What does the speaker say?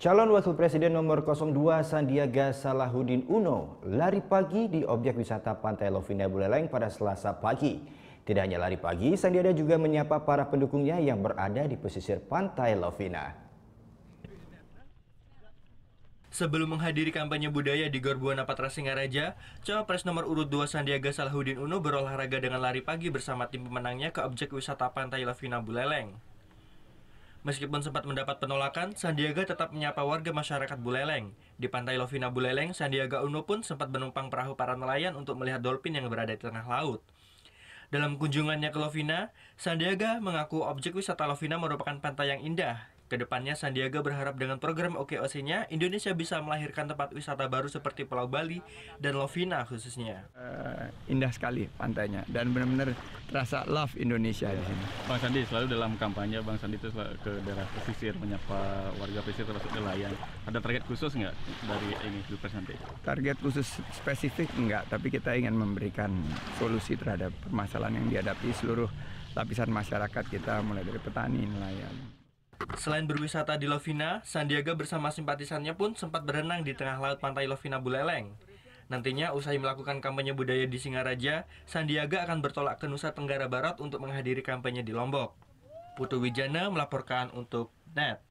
Calon Wakil Presiden nomor 02 Sandiaga Salahuddin Uno lari pagi di objek wisata Pantai Lovina Buleleng pada Selasa pagi. Tidak hanya lari pagi, Sandiaga juga menyapa para pendukungnya yang berada di pesisir Pantai Lovina. Sebelum menghadiri kampanye budaya di Gorbuana Patra Singaraja, Cawapres nomor urut 2 Sandiaga Salahuddin Uno berolahraga dengan lari pagi bersama tim pemenangnya ke objek wisata Pantai Lovina Buleleng. Meskipun sempat mendapat penolakan, Sandiaga tetap menyapa warga masyarakat Buleleng. Di pantai Lovina Buleleng, Sandiaga Uno pun sempat menumpang perahu para nelayan untuk melihat dolphin yang berada di tengah laut. Dalam kunjungannya ke Lovina, Sandiaga mengaku objek wisata Lovina merupakan pantai yang indah Kedepannya, Sandiaga berharap dengan program OKOC-nya, Indonesia bisa melahirkan tempat wisata baru seperti Pulau Bali dan Lovina khususnya. Uh, indah sekali pantainya dan benar-benar terasa love Indonesia di sini. Bang Sandi selalu dalam kampanye, Bang Sandi itu ke daerah pesisir menyapa warga pesisir termasuk nelayan. Ada target khusus nggak dari ini nanti? Target khusus spesifik nggak, tapi kita ingin memberikan solusi terhadap permasalahan yang dihadapi seluruh lapisan masyarakat kita mulai dari petani, nelayan. Selain berwisata di Lovina, Sandiaga bersama simpatisannya pun sempat berenang di tengah laut pantai Lovina Buleleng. Nantinya usai melakukan kampanye budaya di Singaraja, Sandiaga akan bertolak ke Nusa Tenggara Barat untuk menghadiri kampanye di Lombok. Putu Wijana melaporkan untuk NET.